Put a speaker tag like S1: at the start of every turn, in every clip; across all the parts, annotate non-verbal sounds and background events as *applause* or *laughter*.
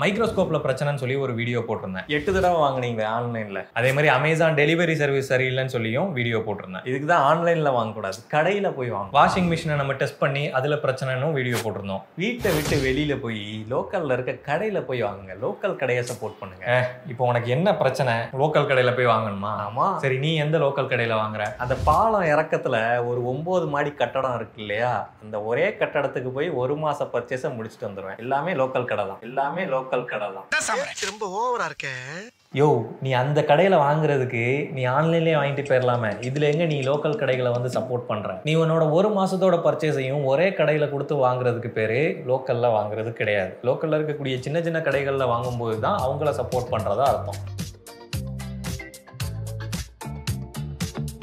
S1: மைக்ரோஸ்கோப்ல பிரச்சனைன்னு சொல்லி ஒரு வீடியோ போட்டிருந்தேன் எட்டு தடவை வாங்கினீங்க ஆன்லைன்ல அதே மாதிரி அமேசான் டெலிவரி சர்வீஸ் சரியில்லைன்னு சொல்லியும் வீடியோ போட்டிருந்தேன் இதுக்கு தான் ஆன்லைன்ல வாங்கக்கூடாது கடையில போய் வாங்க வாஷிங் மிஷினை நம்ம டெஸ்ட் பண்ணி அதுல பிரச்சனைன்னு வீடியோ போட்டிருந்தோம் வீட்டை விட்டு வெளியில போய் லோக்கல்ல இருக்க கடையில போய் வாங்குங்க லோக்கல் கடையை சப்போர்ட் பண்ணுங்க இப்போ உனக்கு என்ன பிரச்சனை லோக்கல் கடையில போய் வாங்கணுமா ஆமா சரி நீ எந்த லோக்கல் கடையில வாங்குற அந்த பாலம் இறக்கத்துல ஒரு ஒன்பது மாடி கட்டடம் இருக்கு இல்லையா அந்த ஒரே கட்டடத்துக்கு போய் ஒரு மாசம் பர்ச்சேஸை முடிச்சுட்டு வந்துடுவேன் எல்லாமே லோக்கல் கடை தான் எல்லாமே லோக்கல் லோக்கல் கடை தான் ரொம்ப ஓவரா இருக்க யோ நீ அந்த கடையில வாங்குறதுக்கு நீ ஆன்லைன்லயே வாங்கிட்டு போயிடலாமே இதுல எங்க நீ லோக்கல் கடைகளை வந்து சப்போர்ட் பண்ற நீ உன்னோட ஒரு மாசத்தோட பர்ச்சேஸையும் ஒரே கடையில கொடுத்து வாங்குறதுக்கு பேரு லோக்கல்ல வாங்குறது கிடையாது லோக்கல்ல இருக்கக்கூடிய சின்ன சின்ன கடைகளில் வாங்கும்போது தான் அவங்கள சப்போர்ட் பண்றதா அர்த்தம்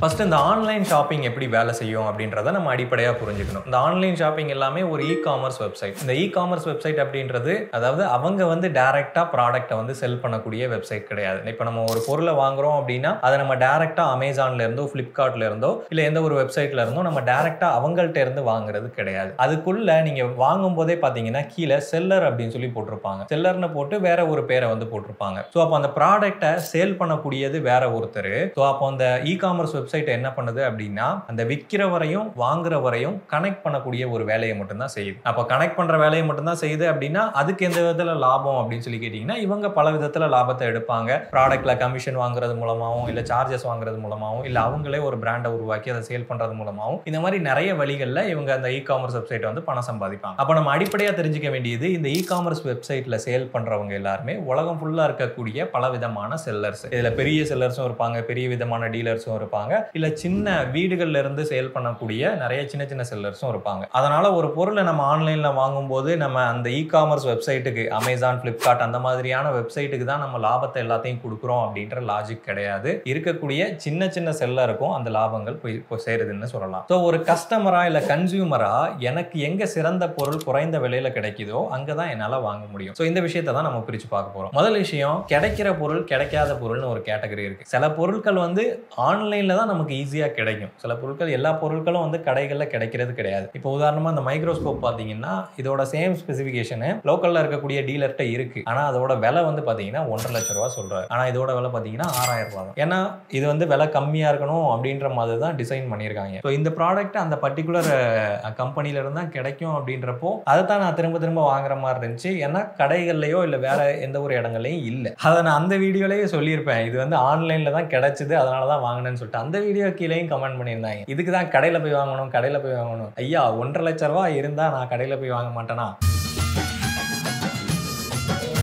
S1: ஃபஸ்ட்டு இந்த ஆன்லைன் ஷாப்பிங் எப்படி வேலை செய்யும் அப்படின்றத நம்ம அடிப்படையாக புரிஞ்சுக்கணும் இந்த ஆன்லைன் ஷாப்பிங் எல்லாமே ஒரு இ காமர்ஸ் வெப்சைட் இந்த இ காமர்ஸ் வெப்சைட் அப்படின்றது அதாவது அவங்க வந்து டேரெக்டாக ப்ராடக்ட்டை வந்து செல் பண்ணக்கூடிய வெப்சைட் கிடையாது இப்போ நம்ம ஒரு பொருளை வாங்குறோம் அப்படின்னா அதை நம்ம டேரெக்டாக அமேசான்ல இருந்தோ ஃப்ளிப்கார்ட்ல இருந்தோ இல்லை எந்த ஒரு வெப்சைட்ல இருந்தோ நம்ம டேரெக்டாக அவங்கள்ட்ட இருந்து வாங்குறது கிடையாது அதுக்குள்ள நீங்கள் வாங்கும் போதே பார்த்தீங்கன்னா கீழே செல்லர் அப்படின்னு சொல்லி போட்டிருப்பாங்க செல்லர்னு போட்டு வேற ஒரு பேரை வந்து போட்டிருப்பாங்க ஸோ அப்போ அந்த ப்ராடக்ட்டை சேல் பண்ணக்கூடியது வேற ஒருத்தர் ஸோ அப்போ அந்த இ காமர்ஸ் வெப்சைட் வெப்சைட்டை என்ன பண்ணுது அப்படின்னா அந்த விற்கிற வரையும் வாங்குற வரையும் கனெக்ட் பண்ணக்கூடிய ஒரு வேலையை மட்டும்தான் செய்யுது அப்போ கனெக்ட் பண்ணுற வேலையை மட்டும்தான் செய்யுது அப்படின்னா அதுக்கு எந்த விதத்தில் லாபம் அப்படின்னு சொல்லி கேட்டிங்கன்னா இவங்க பல விதத்தில் லாபத்தை எடுப்பாங்க ப்ராடக்ட்ல கமிஷன் வாங்குறது மூலமாகவும் இல்லை சார்ஜஸ் வாங்குறது மூலமாகவும் இல்லை அவங்களே ஒரு பிராண்டை உருவாக்கி அதை சேல் பண்ணுறது மூலமாகவும் இந்த மாதிரி நிறைய வழிகளில் இவங்க அந்த இ காமர்ஸ் வெப்சைட்டை வந்து பணம் சம்பாதிப்பாங்க அப்போ நம்ம அடிப்படையாக தெரிஞ்சுக்க வேண்டியது இந்த இ காமர்ஸ் வெப்சைட்டில் சேல் பண்ணுறவங்க எல்லாருமே உலகம் ஃபுல்லாக இருக்கக்கூடிய பல விதமான செல்லர்ஸ் இதில் பெரிய செல்லர்ஸும் இருப்பாங்க பெரிய விதமான டீலர்ஸும் இருப்பாங்க இல்ல சின்ன வீடுகள்ல இருந்து சேல் பண்ணக்கூடிய நிறைய சின்ன சின்ன செல்லர்ஸும் இருப்பாங்க அதனால ஒரு பொருளை நம்ம ஆன்லைன்ல வாங்கும்போது நம்ம அந்த இ காமர்ஸ் வெப்சைட்டுக்கு அமேசான் பிளிப்கார்ட் அந்த மாதிரியான வெப்சைட்டுக்கு தான் நம்ம லாபத்தை எல்லாத்தையும் கொடுக்குறோம் அப்படின்ற லாஜிக் கிடையாது இருக்கக்கூடிய சின்ன சின்ன செல்லருக்கும் அந்த லாபங்கள் போய் சேருதுன்னு சொல்லலாம் ஸோ ஒரு கஸ்டமரா இல்ல கன்சியூமரா எனக்கு எங்க சிறந்த பொருள் குறைந்த விலையில கிடைக்குதோ அங்கதான் என்னால வாங்க முடியும் ஸோ இந்த விஷயத்தை தான் நம்ம பிரிச்சு பார்க்க போறோம் முதல் விஷயம் கிடைக்கிற பொருள் கிடைக்காத பொருள்னு ஒரு கேட்டகரி இருக்கு சில பொருட்கள் வந்து ஆன்லைன்ல தான் தான் நமக்கு ஈஸியாக கிடைக்கும் சில பொருட்கள் எல்லா பொருட்களும் வந்து கடைகளில் கிடைக்கிறது கிடையாது இப்போ உதாரணமாக இந்த மைக்ரோஸ்கோப் பார்த்தீங்கன்னா இதோட சேம் ஸ்பெசிஃபிகேஷனு லோக்கலில் இருக்கக்கூடிய டீலர்கிட்ட இருக்குது ஆனால் அதோட விலை வந்து பார்த்தீங்கன்னா ஒன்றரை லட்ச ரூபா சொல்கிறார் ஆனால் இதோட விலை பார்த்தீங்கன்னா ஆறாயிரம் ரூபா தான் ஏன்னா இது வந்து விலை கம்மியாக இருக்கணும் அப்படின்ற மாதிரி தான் டிசைன் பண்ணியிருக்காங்க ஸோ இந்த ப்ராடக்ட் அந்த பர்டிகுலர் கம்பெனியிலேருந்து தான் கிடைக்கும் அப்படின்றப்போ அதை தான் நான் திரும்ப திரும்ப வாங்குற மாதிரி இருந்துச்சு ஏன்னா கடைகள்லையோ இல்லை வேற எந்த ஒரு இடங்கள்லையும் இல்லை அதை நான் அந்த வீடியோலேயே சொல்லியிருப்பேன் இது வந்து ஆன்லைனில் தான் கிடைச்சிது அதனால தான் வாங்கினேன்னு சொல்லிட்டு அந்த வீடியோ கீழேயும் கமெண்ட் பண்ணியிருந்தாங்க இதுக்கு தான் கடையில் போய் வாங்கணும் கடையில் போய் வாங்கணும் ஐயா ஒன்றரை லட்ச ரூபா இருந்தால் நான் கடையில் போய் வாங்க மாட்டேனா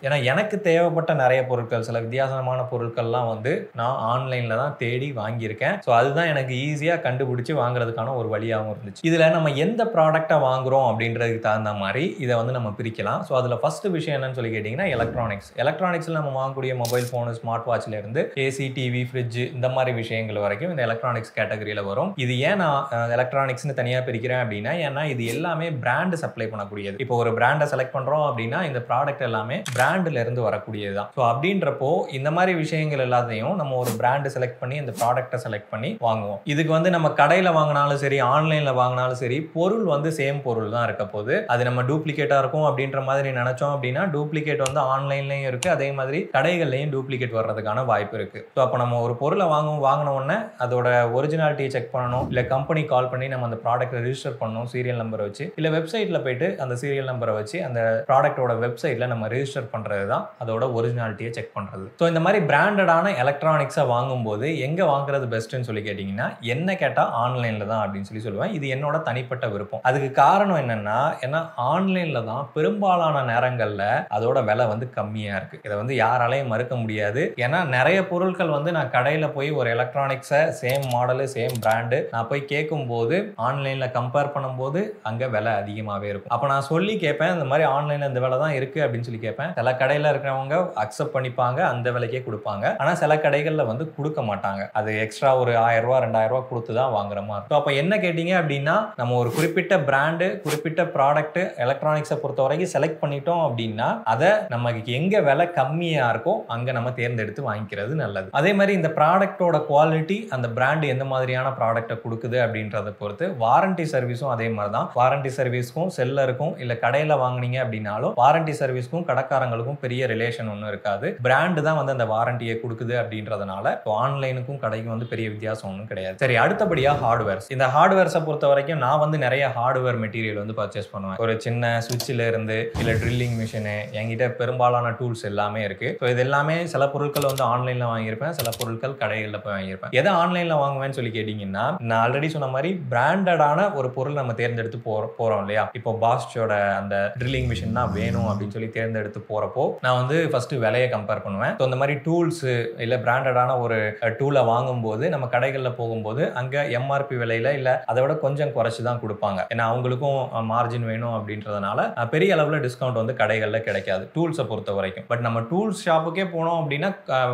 S1: ஏன்னா எனக்கு தேவைப்பட்ட நிறைய பொருட்கள் சில வித்தியாசமான பொருட்கள்லாம் வந்து நான் ஆன்லைனில் தான் தேடி வாங்கியிருக்கேன் ஸோ அதுதான் எனக்கு ஈஸியாக கண்டுபிடிச்சி வாங்குறதுக்கான ஒரு வழியாகவும் இருந்துச்சு இதில் நம்ம எந்த ப்ராடக்டை வாங்குகிறோம் அப்படின்றதுக்கு தகுந்த மாதிரி இதை வந்து நம்ம பிரிக்கலாம் ஸோ அதில் ஃபஸ்ட்டு விஷயம் என்னன்னு சொல்லி கேட்டிங்கன்னா எலக்ட்ரானிக்ஸ் எலக்ட்ரானிக்ஸில் நம்ம வாங்கக்கூடிய மொபைல் ஃபோனு ஸ்மார்ட் வாட்ச்லேருந்து ஏசி டிவி ஃப்ரிட்ஜ் இந்த மாதிரி விஷயங்கள் வரைக்கும் இந்த எலக்ட்ரானிக்ஸ் கேட்டகரியில் வரும் இது ஏன் நான் எலக்ட்ரானிக்ஸ்னு தனியாக பிரிக்கிறேன் அப்படின்னா ஏன்னா இது எல்லாமே பிராண்டு சப்ளை பண்ணக்கூடியது இப்போ ஒரு பிராண்டை செலக்ட் பண்ணுறோம் அப்படின்னா இந்த ப்ராடக்ட் எல்லாமே பிராண்ட் பிராண்டில் இருந்து வரக்கூடியது தான் ஸோ அப்படின்றப்போ இந்த மாதிரி விஷயங்கள் எல்லாத்தையும் நம்ம ஒரு பிராண்டு செலக்ட் பண்ணி அந்த ப்ராடக்ட்டை செலக்ட் பண்ணி வாங்குவோம் இதுக்கு வந்து நம்ம கடையில் வாங்கினாலும் சரி ஆன்லைனில் வாங்கினாலும் சரி பொருள் வந்து சேம் பொருள் தான் இருக்க போது அது நம்ம டூப்ளிகேட்டாக இருக்கும் அப்படின்ற மாதிரி நினச்சோம் அப்படின்னா டூப்ளிகேட் வந்து ஆன்லைன்லையும் இருக்குது அதே மாதிரி கடைகள்லையும் டூப்ளிகேட் வர்றதுக்கான வாய்ப்பு இருக்குது ஸோ அப்போ நம்ம ஒரு பொருளை வாங்கும் வாங்கின உடனே அதோட ஒரிஜினாலிட்டியை செக் பண்ணணும் இல்லை கம்பெனி கால் பண்ணி நம்ம அந்த ப்ராடக்ட்டை ரிஜிஸ்டர் பண்ணணும் சீரியல் நம்பரை வச்சு இல்லை வெப்சைட்டில் போயிட்டு அந்த சீரியல் நம்பரை வச்சு அந்த ப்ராடக்டோட வெப்சைட்டில் நம்ம ரிஜிஸ்டர் பண்ணுறது தான் அதோட ஒரிஜினாலிட்டியை செக் பண்ணுறது ஸோ இந்த மாதிரி பிராண்டடான எலக்ட்ரானிக்ஸை வாங்கும்போது எங்கே வாங்குறது பெஸ்ட்டுன்னு சொல்லி கேட்டிங்கன்னா என்ன கேட்டால் ஆன்லைனில் தான் அப்படின்னு சொல்லி சொல்லுவேன் இது என்னோட தனிப்பட்ட விருப்பம் அதுக்கு காரணம் என்னென்னா ஏன்னா ஆன்லைனில் தான் பெரும்பாலான நேரங்களில் அதோட விலை வந்து கம்மியாக இருக்குது இதை வந்து யாராலையும் மறுக்க முடியாது ஏன்னா நிறைய பொருட்கள் வந்து நான் கடையில் போய் ஒரு எலக்ட்ரானிக்ஸை சேம் மாடலு சேம் பிராண்டு நான் போய் கேட்கும்போது ஆன்லைனில் கம்பேர் பண்ணும்போது அங்கே விலை அதிகமாகவே இருக்கும் அப்போ நான் சொல்லி கேட்பேன் இந்த மாதிரி ஆன்லைனில் இந்த விலை தான் இருக்குது அப்படின்னு சொல்லி கேட்பேன் சில கடையில் இருக்கிறவங்க அக்செப்ட் பண்ணிப்பாங்க அந்த விலைக்கே கொடுப்பாங்க ஆனால் சில கடைகளில் வந்து கொடுக்க மாட்டாங்க அது எக்ஸ்ட்ரா ஒரு ஆயிரம் ரூபாய் ரெண்டாயிரம் ரூபாய் கொடுத்து தான் வாங்குற மாதிரி ஸோ அப்போ என்ன கேட்டீங்க அப்படின்னா நம்ம ஒரு குறிப்பிட்ட பிராண்டு குறிப்பிட்ட ப்ராடக்ட் எலக்ட்ரானிக்ஸை பொறுத்த வரைக்கும் செலக்ட் பண்ணிட்டோம் அப்படின்னா அதை நமக்கு எங்கே விலை கம்மியாக இருக்கோ அங்கே நம்ம தேர்ந்தெடுத்து வாங்கிக்கிறது நல்லது அதே மாதிரி இந்த ப்ராடக்டோட குவாலிட்டி அந்த பிராண்டு எந்த மாதிரியான ப்ராடக்டை கொடுக்குது அப்படின்றத பொறுத்து வாரண்டி சர்வீஸும் அதே மாதிரி தான் வாரண்டி சர்வீஸ்க்கும் செல்லருக்கும் இல்லை கடையில் வாங்கினீங்க அப்படின்னாலும் வாரண்டி சர்வீஸ்க்கும் கடைக்காரங்க கடைகளுக்கும் பெரிய ரிலேஷன் ஒன்றும் இருக்காது பிராண்டு தான் வந்து அந்த வாரண்டியை கொடுக்குது அப்படின்றதுனால இப்போ ஆன்லைனுக்கும் கடைக்கும் வந்து பெரிய வித்தியாசம் ஒன்றும் கிடையாது சரி அடுத்தபடியாக ஹார்ட்வேர்ஸ் இந்த ஹார்ட்வேர்ஸை பொறுத்த வரைக்கும் நான் வந்து நிறைய ஹார்ட்வேர் மெட்டீரியல் வந்து பர்ச்சேஸ் பண்ணுவேன் ஒரு சின்ன சுவிட்சில் இருந்து இல்லை ட்ரில்லிங் மிஷினு என்கிட்ட பெரும்பாலான டூல்ஸ் எல்லாமே இருக்கு ஸோ இது எல்லாமே சில பொருட்கள் வந்து ஆன்லைனில் வாங்கியிருப்பேன் சில பொருட்கள் கடைகளில் போய் வாங்கியிருப்பேன் எதை ஆன்லைனில் வாங்குவேன்னு சொல்லி கேட்டிங்கன்னா நான் ஆல்ரெடி சொன்ன மாதிரி பிராண்டடான ஒரு பொருள் நம்ம தேர்ந்தெடுத்து போகிறோம் போகிறோம் இல்லையா இப்போ பாஸ்டோட அந்த ட்ரில்லிங் மிஷின் தான் வேணும் அப்படின்னு சொல்லி தேர்ந்தெடுத்து போகிற போகிறப்போ நான் வந்து ஃபஸ்ட்டு விலையை கம்பேர் பண்ணுவேன் ஸோ இந்த மாதிரி டூல்ஸு இல்லை பிராண்டடான ஒரு டூலை வாங்கும்போது நம்ம கடைகளில் போகும்போது அங்கே எம்ஆர்பி விலையில் இல்லை அதை விட கொஞ்சம் குறைச்சி தான் கொடுப்பாங்க ஏன்னா அவங்களுக்கும் மார்ஜின் வேணும் அப்படின்றதுனால பெரிய அளவில் டிஸ்கவுண்ட் வந்து கடைகளில் கிடைக்காது டூல்ஸை பொறுத்த வரைக்கும் பட் நம்ம டூல்ஸ் ஷாப்புக்கே போனோம் அப்படின்னா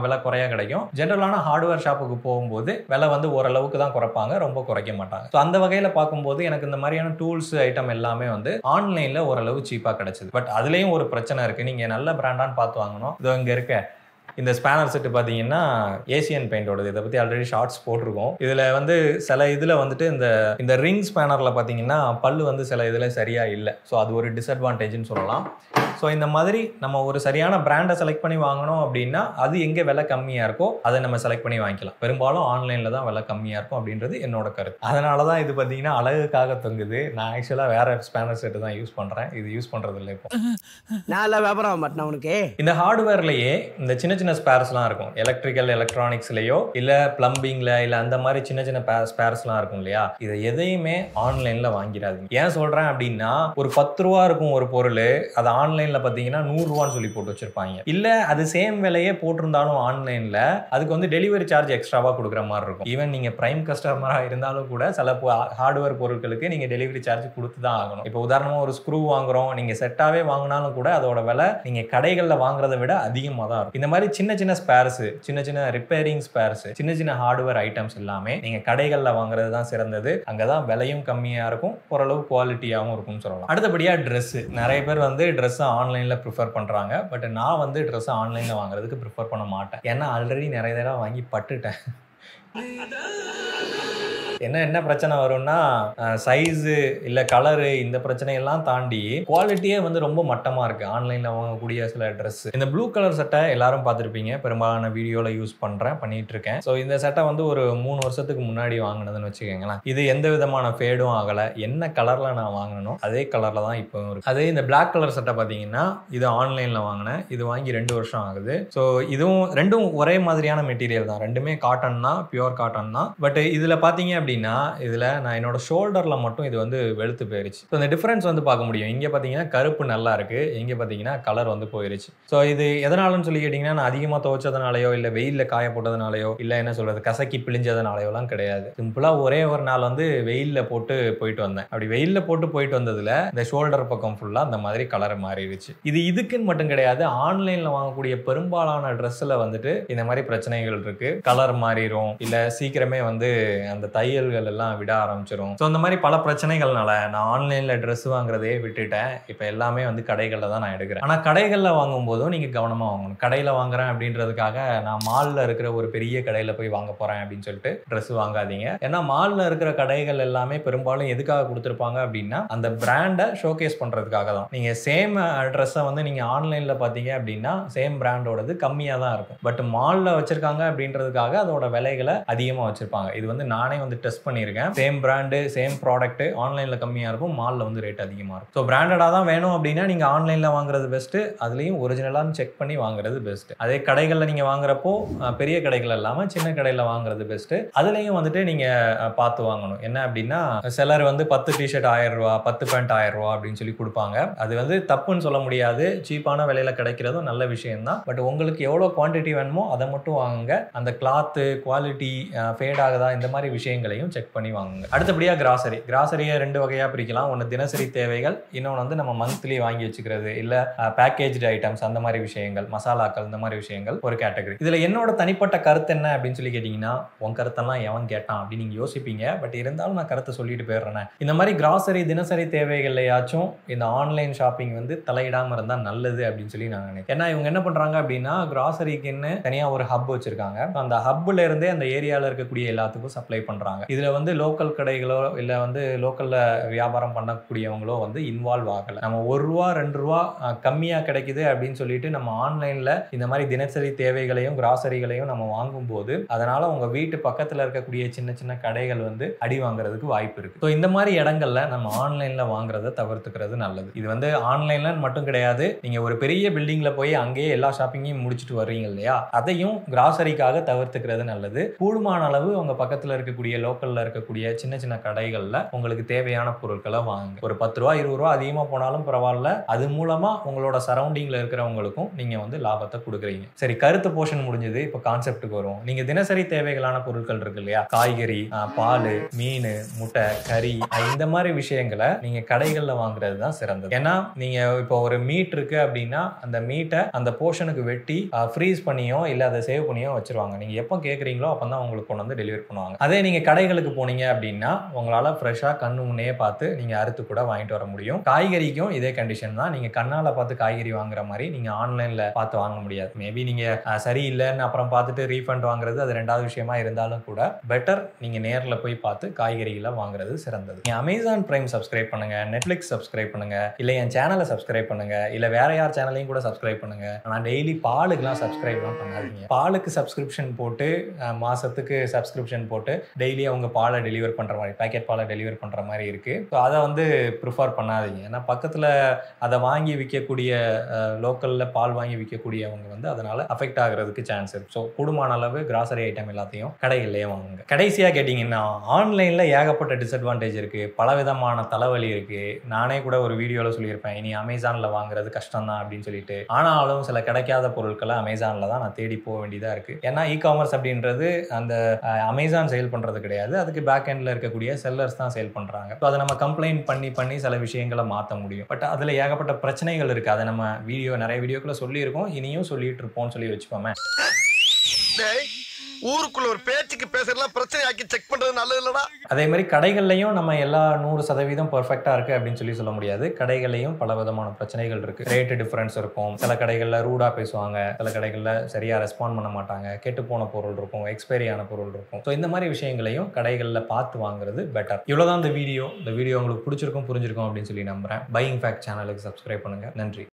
S1: விலை குறையா கிடைக்கும் ஜென்ரலான ஹார்ட்வேர் ஷாப்புக்கு போகும்போது விலை வந்து ஓரளவுக்கு தான் குறைப்பாங்க ரொம்ப குறைக்க மாட்டாங்க ஸோ அந்த வகையில் பார்க்கும்போது எனக்கு இந்த மாதிரியான டூல்ஸ் ஐட்டம் எல்லாமே வந்து ஆன்லைனில் ஓரளவு சீப்பாக கிடைச்சிது பட் அதுலேயும் ஒரு பிரச்சனை இருக்குது நீங்கள் நல்ல பிராண்டான்னு பார்த்து வாங்கணும் இதோ இங்கே இருக்க இந்த ஸ்பேனர் செட்டு பார்த்தீங்கன்னா ஏசியன் பெயிண்டோடது இதை பற்றி ஆல்ரெடி ஷார்ட்ஸ் போட்டிருக்கோம் இதில் வந்து சில இதில் வந்துட்டு இந்த இந்த ரிங் ஸ்பேனரில் பார்த்தீங்கன்னா பல் வந்து சில இதில் சரியாக இல்லை ஸோ அது ஒரு டிஸ்அட்வான்டேஜ்னு சொல்லலாம் ஸோ இந்த மாதிரி நம்ம ஒரு சரியான பிராண்டை செலக்ட் பண்ணி வாங்கணும் அப்படின்னா அது எங்கே விலை கம்மியாக இருக்கோ அதை நம்ம செலக்ட் பண்ணி வாங்கிக்கலாம் பெரும்பாலும் ஆன்லைனில் தான் விலை கம்மியாக இருக்கும் அப்படின்றது என்னோட கருத்து அதனால தான் இது பார்த்தீங்கன்னா அழகுக்காக தொங்குது நான் ஆக்சுவலாக வேற ஸ்பேனர் செட்டு தான் யூஸ் பண்ணுறேன் இது யூஸ் பண்ணுறது இல்லை இப்போ *laughs* நான் வியாபாரம் மாட்டேன் உனக்கு இந்த ஹார்ட்வேர்லேயே இந்த சின்ன சின்ன ஸ்பேர்ஸ்லாம் இருக்கும் எலக்ட்ரிக்கல் எலக்ட்ரானிக்ஸ்லேயோ இல்லை பிளம்பிங்கில் இல்லை அந்த மாதிரி சின்ன சின்ன ஸ்பேர்ஸ்லாம் இருக்கும் இல்லையா இதை எதையுமே ஆன்லைனில் வாங்கிடாதீங்க ஏன் சொல்கிறேன் அப்படின்னா ஒரு பத்து ரூபா இருக்கும் ஒரு பொருள் அது ஆன்லைனில் பார்த்தீங்கன்னா நூறுரூவான்னு சொல்லி போட்டு வச்சுருப்பாங்க இல்லை அது சேம் விலையே போட்டிருந்தாலும் ஆன்லைனில் அதுக்கு வந்து டெலிவரி சார்ஜ் எக்ஸ்ட்ராவாக கொடுக்குற மாதிரி இருக்கும் ஈவன் நீங்கள் ப்ரைம் கஸ்டமராக இருந்தாலும் கூட சில ஹார்ட்வேர் பொருட்களுக்கு நீங்கள் டெலிவரி சார்ஜ் கொடுத்து தான் ஆகணும் இப்போ உதாரணமாக ஒரு ஸ்க்ரூ வாங்குறோம் நீங்கள் செட்டாகவே வாங்கினாலும் கூட அதோட விலை நீங்கள் கடைகளில் வாங்குறத விட அதிகமாக தான் இருக்கும் இந்த மாதிரி சின்ன சின்ன ஸ்பேர்ஸ் சின்ன சின்ன ரிப்பேரிங் ஸ்பேர்ஸ் சின்ன சின்ன ஹார்ட்வேர் ஐட்டம்ஸ் எல்லாமே நீங்க கடைகள்ல வாங்குறது தான் சிறந்தது அங்கதான் விலையும் கம்மியா இருக்கும் ஓரளவு குவாலிட்டியாகவும் இருக்கும்னு சொல்லலாம் அடுத்தபடியா ட்ரெஸ் நிறைய பேர் வந்து ட்ரெஸ் ஆன்லைன்ல ப்ரிஃபர் பண்றாங்க பட் நான் வந்து ட்ரெஸ் ஆன்லைன்ல வாங்குறதுக்கு ப்ரிஃபர் பண்ண மாட்டேன் ஏன்னா ஆல்ரெடி நிறைய தடவை வாங்கி பட்டுட்டேன் என்ன என்ன பிரச்சனை வரும்னா சைஸு இல்லை கலரு இந்த பிரச்சனையெல்லாம் தாண்டி குவாலிட்டியே வந்து ரொம்ப மட்டமாக இருக்குது ஆன்லைனில் வாங்கக்கூடிய சில ட்ரெஸ் இந்த ப்ளூ கலர் சட்டை எல்லாரும் பார்த்துருப்பீங்க பெரும்பாலான வீடியோவில் யூஸ் பண்ணுறேன் பண்ணிட்டு இருக்கேன் ஸோ இந்த சட்டை வந்து ஒரு மூணு வருஷத்துக்கு முன்னாடி வாங்கினதுன்னு வச்சுக்கோங்களேன் இது எந்த விதமான ஃபேடும் ஆகலை என்ன கலரில் நான் வாங்கினோ அதே கலரில் தான் இப்போ இருக்கு அதே இந்த பிளாக் கலர் சட்டை பார்த்தீங்கன்னா இது ஆன்லைனில் வாங்கினேன் இது வாங்கி ரெண்டு வருஷம் ஆகுது ஸோ இதுவும் ரெண்டும் ஒரே மாதிரியான மெட்டீரியல் தான் ரெண்டுமே காட்டன் தான் பியூர் காட்டன் தான் பட் இதில் பார்த்தீங்க அப்படின்னா இதில் நான் என்னோட ஷோல்டரில் மட்டும் இது வந்து வெளுத்து போயிருச்சு ஸோ இந்த டிஃப்ரென்ஸ் வந்து பார்க்க முடியும் இங்கே பார்த்தீங்கன்னா கருப்பு நல்லா இருக்குது இங்கே பார்த்தீங்கன்னா கலர் வந்து போயிருச்சு ஸோ இது எதனாலன்னு சொல்லி கேட்டிங்கன்னா நான் அதிகமாக துவைச்சதுனாலையோ இல்லை வெயிலில் காய இல்லை என்ன சொல்கிறது கசக்கி பிழிஞ்சதுனாலையோலாம் கிடையாது சிம்பிளாக ஒரே ஒரு நாள் வந்து வெயிலில் போட்டு போயிட்டு வந்தேன் அப்படி வெயிலில் போட்டு போயிட்டு வந்ததில் இந்த ஷோல்டர் பக்கம் ஃபுல்லாக அந்த மாதிரி கலர் மாறிடுச்சு இது இதுக்குன்னு மட்டும் கிடையாது ஆன்லைனில் வாங்கக்கூடிய பெரும்பாலான ட்ரெஸ்ஸில் வந்துட்டு இந்த மாதிரி பிரச்சனைகள் இருக்குது கலர் மாறிடும் இல்லை இல்லை சீக்கிரமே வந்து அந்த தையல்கள் எல்லாம் விட ஆரம்பிச்சிடும் ஸோ அந்த மாதிரி பல பிரச்சனைகள்னால நான் ஆன்லைனில் ட்ரெஸ் வாங்குறதே விட்டுட்டேன் இப்போ எல்லாமே வந்து கடைகளில் தான் நான் எடுக்கிறேன் ஆனால் கடைகளில் வாங்கும் போதும் நீங்கள் கவனமாக வாங்கணும் கடையில் வாங்குறேன் அப்படின்றதுக்காக நான் மாலில் இருக்கிற ஒரு பெரிய கடையில் போய் வாங்க போகிறேன் அப்படின்னு சொல்லிட்டு ட்ரெஸ் வாங்காதீங்க ஏன்னா மாலில் இருக்கிற கடைகள் எல்லாமே பெரும்பாலும் எதுக்காக கொடுத்துருப்பாங்க அப்படின்னா அந்த பிராண்டை ஷோகேஸ் பண்ணுறதுக்காக தான் நீங்கள் சேம் ட்ரெஸ்ஸை வந்து நீங்கள் ஆன்லைனில் பார்த்தீங்க அப்படின்னா சேம் பிராண்டோடது கம்மியாக தான் இருக்கும் பட் மாலில் வச்சுருக்காங்க அப்படின்றதுக்காக அதோட விலைகளை அதிகமாக வச்சிருப்பாங்க இது வந்து நானே வந்து டெஸ்ட் பண்ணியிருக்கேன் சேம் பிராண்டு சேம் ப்ராடக்ட் ஆன்லைனில் கம்மியாக இருக்கும் மாலில் வந்து ரேட் அதிகமாக இருக்கும் ஸோ பிராண்டடாக தான் வேணும் அப்படின்னா நீங்கள் ஆன்லைனில் வாங்குறது பெஸ்ட்டு அதுலேயும் ஒரிஜினலாக செக் பண்ணி வாங்குறது பெஸ்ட்டு அதே கடைகளில் நீங்கள் வாங்குறப்போ பெரிய கடைகள் இல்லாமல் சின்ன கடையில் வாங்குறது பெஸ்ட்டு அதுலேயும் வந்துட்டு நீங்கள் பார்த்து வாங்கணும் என்ன அப்படின்னா சிலர் வந்து பத்து டிஷர்ட் ஆயிரம் ரூபா பத்து பேண்ட் ஆயிரம் ரூபா அப்படின்னு சொல்லி கொடுப்பாங்க அது வந்து தப்புன்னு சொல்ல முடியாது சீப்பான விலையில் கிடைக்கிறதும் நல்ல விஷயம்தான் பட் உங்களுக்கு எவ்வளோ குவான்டிட்டி வேணுமோ அதை மட்டும் வாங்குங்க அந்த கிளாத்து குவாலிட்டி ஃபேட் ஆகுதா இந்த மாதிரி விஷயங்களையும் செக் பண்ணி வாங்குங்க அடுத்தபடியாக கிராசரி கிராசரியை ரெண்டு வகையாக பிரிக்கலாம் ஒன்று தினசரி தேவைகள் இன்னொன்று வந்து நம்ம மந்த்லி வாங்கி வச்சுக்கிறது இல்லை பேக்கேஜ்டு ஐட்டம்ஸ் அந்த மாதிரி விஷயங்கள் மசாலாக்கள் இந்த மாதிரி விஷயங்கள் ஒரு கேட்டகரி இதில் என்னோட தனிப்பட்ட கருத்து என்ன அப்படின்னு சொல்லி கேட்டிங்கன்னா உன் கருத்தெல்லாம் எவன் கேட்டான் அப்படின்னு நீங்கள் யோசிப்பீங்க பட் இருந்தாலும் நான் கருத்தை சொல்லிட்டு போயிடுறேன் இந்த மாதிரி கிராசரி தினசரி தேவைகள்லையாச்சும் இந்த ஆன்லைன் ஷாப்பிங் வந்து தலையிடாமல் இருந்தால் நல்லது அப்படின்னு சொல்லி நான் நினைக்கிறேன் ஏன்னா இவங்க என்ன பண்ணுறாங்க அப்படின்னா கிராசரிக்குன்னு தனியாக ஒரு ஹப் வச்சுருக்காங்க அந்த ஹப்பில் இருந்தே அந்த ஏ ஏரியாவில் இருக்கக்கூடிய எல்லாத்துக்கும் சப்ளை பண்ணுறாங்க இதில் வந்து லோக்கல் கடைகளோ இல்லை வந்து லோக்கலில் வியாபாரம் பண்ணக்கூடியவங்களோ வந்து இன்வால்வ் ஆகலை நம்ம ஒரு ரூபா ரெண்டு ரூபா கம்மியாக கிடைக்குது அப்படின்னு சொல்லிட்டு நம்ம ஆன்லைனில் இந்த மாதிரி தினசரி தேவைகளையும் கிராசரிகளையும் நம்ம வாங்கும்போது அதனால் உங்கள் வீட்டு பக்கத்தில் இருக்கக்கூடிய சின்ன சின்ன கடைகள் வந்து அடி வாங்குறதுக்கு வாய்ப்பு இருக்குது ஸோ இந்த மாதிரி இடங்கள்ல நம்ம ஆன்லைனில் வாங்குறத தவிர்த்துக்கிறது நல்லது இது வந்து ஆன்லைனில் மட்டும் கிடையாது நீங்கள் ஒரு பெரிய பில்டிங்கில் போய் அங்கேயே எல்லா ஷாப்பிங்கையும் முடிச்சுட்டு வர்றீங்க இல்லையா அதையும் கிராசரிக்காக தவிர்த்துக்கிறது நல்லது கூடுமான அளவு உங்க பக்கத்தில் இருக்கக்கூடிய லோக்கலில் இருக்கக்கூடிய சின்ன சின்ன கடைகளில் உங்களுக்கு தேவையான பொருட்களை வாங்க ஒரு பத்து ரூபா இருபது ரூபா அதிகமாக போனாலும் பரவாயில்ல அது மூலமாக உங்களோட சரௌண்டிங்ல இருக்கிறவங்களுக்கும் நீங்கள் வந்து லாபத்தை கொடுக்குறீங்க சரி கருத்து போர்ஷன் முடிஞ்சது இப்போ கான்செப்டுக்கு வரும் நீங்கள் தினசரி தேவைகளான பொருட்கள் இருக்கு இல்லையா காய்கறி பால் மீன் முட்டை கறி இந்த மாதிரி விஷயங்களை நீங்கள் கடைகளில் வாங்குறது தான் சிறந்தது ஏன்னா நீங்கள் இப்போ ஒரு மீட் இருக்கு அப்படின்னா அந்த மீட்டை அந்த போர்ஷனுக்கு வெட்டி ஃப்ரீஸ் பண்ணியோ இல்லை அதை சேவ் பண்ணியோ வச்சிருவாங்க நீங்கள் எப்போ கேட்குறீங்களோ அப்போ தான் தான் உங்களுக்கு கொண்டு வந்து டெலிவரி பண்ணுவாங்க அதே நீங்கள் கடைகளுக்கு போனீங்க அப்படின்னா உங்களால் ஃப்ரெஷ்ஷாக கண்ணு முன்னே பார்த்து நீங்கள் அறுத்து கூட வாங்கிட்டு வர முடியும் காய்கறிக்கும் இதே கண்டிஷன் தான் நீங்கள் கண்ணால் பார்த்து காய்கறி வாங்குற மாதிரி நீங்கள் ஆன்லைனில் பார்த்து வாங்க முடியாது மேபி நீங்கள் சரியில்லைன்னு அப்புறம் பார்த்துட்டு ரீஃபண்ட் வாங்குறது அது ரெண்டாவது விஷயமா இருந்தாலும் கூட பெட்டர் நீங்கள் நேரில் போய் பார்த்து காய்கறிகளை வாங்குறது சிறந்தது நீங்கள் அமேசான் பிரைம் சப்ஸ்கிரைப் பண்ணுங்க நெட்ஃப்ளிக்ஸ் சப்ஸ்கிரைப் பண்ணுங்க இல்லை என் சேனலை சப்ஸ்கிரைப் பண்ணுங்க இல்லை வேற யார் சேனலையும் கூட சப்ஸ்கிரைப் பண்ணுங்க ஆனால் டெய்லி பாலுக்குலாம் சப்ஸ்கிரைப்லாம் பண்ணாதீங்க பாலுக்கு சப்ஸ்கிரிப்ஷன் போட்டு மாசம் மாதத்துக்கு சப்ஸ்கிரிப்ஷன் போட்டு டெய்லி அவங்க பாலை டெலிவர் பண்ணுற மாதிரி பேக்கெட் பாலை டெலிவர் பண்ணுற மாதிரி இருக்குது ஸோ அதை வந்து ப்ரிஃபர் பண்ணாதீங்க ஏன்னா பக்கத்தில் அதை வாங்கி விற்கக்கூடிய லோக்கலில் பால் வாங்கி விற்கக்கூடியவங்க வந்து அதனால் அஃபெக்ட் ஆகிறதுக்கு சான்ஸ் இருக்கு ஸோ கூடுமான அளவு கிராசரி ஐட்டம் எல்லாத்தையும் கடைகள்லேயே வாங்குங்க கடைசியாக கேட்டிங்கன்னா ஆன்லைனில் ஏகப்பட்ட டிஸ்அட்வான்டேஜ் இருக்குது விதமான தலைவலி இருக்குது நானே கூட ஒரு வீடியோவில் சொல்லியிருப்பேன் இனி அமேசானில் வாங்குறது கஷ்டம் தான் அப்படின்னு சொல்லிட்டு ஆனாலும் சில கிடைக்காத பொருட்களை அமேசானில் தான் நான் தேடி போக வேண்டியதாக இருக்குது ஏன்னா இ காமர்ஸ் அப்படின்றது அந்த அமேசான் செயல் பண்ணுறது கிடையாது அதுக்கு பேக் ஹேண்ட்ல இருக்கக்கூடிய செல்லர்ஸ் தான் சேல் பண்ணுறாங்க அதை நம்ம கம்ப்ளைண்ட் பண்ணி பண்ணி சில விஷயங்களை மாற்ற முடியும் பட் அதில் ஏகப்பட்ட பிரச்சனைகள் இருக்குது அதை நம்ம வீடியோ நிறைய வீடியோக்குள்ள சொல்லியிருக்கோம் இனியும் சொல்லிட்டு இருப்போம்னு சொல்லி வச்சுக்கோமே ஊருக்குள்ள ஒரு பேச்சுக்கு பேசுறதுலாம் பிரச்சனை ஆக்கி செக் பண்றது நல்லது இல்லடா அதே மாதிரி கடைகள்லையும் நம்ம எல்லா நூறு சதவீதம் பெர்ஃபெக்டா இருக்கு அப்படின்னு சொல்லி சொல்ல முடியாது கடைகளையும் பல விதமான பிரச்சனைகள் இருக்கு ரேட்டு டிஃபரன்ஸ் இருக்கும் சில கடைகள்ல ரூடா பேசுவாங்க சில கடைகள்ல சரியா ரெஸ்பாண்ட் பண்ண மாட்டாங்க கெட்டு போன பொருள் இருக்கும் எக்ஸ்பைரி ஆன பொருள் இருக்கும் ஸோ இந்த மாதிரி விஷயங்களையும் கடைகளில் பார்த்து வாங்குறது பெட்டர் இவ்வளவுதான் இந்த வீடியோ இந்த வீடியோ உங்களுக்கு பிடிச்சிருக்கும் புரிஞ்சிருக்கும் அப்படின்னு சொல்லி நம்புறேன் பையிங் ஃபேக்ட் சேனலுக்கு சப்ஸ்கிரைப் பண்ணுங்க நன்றி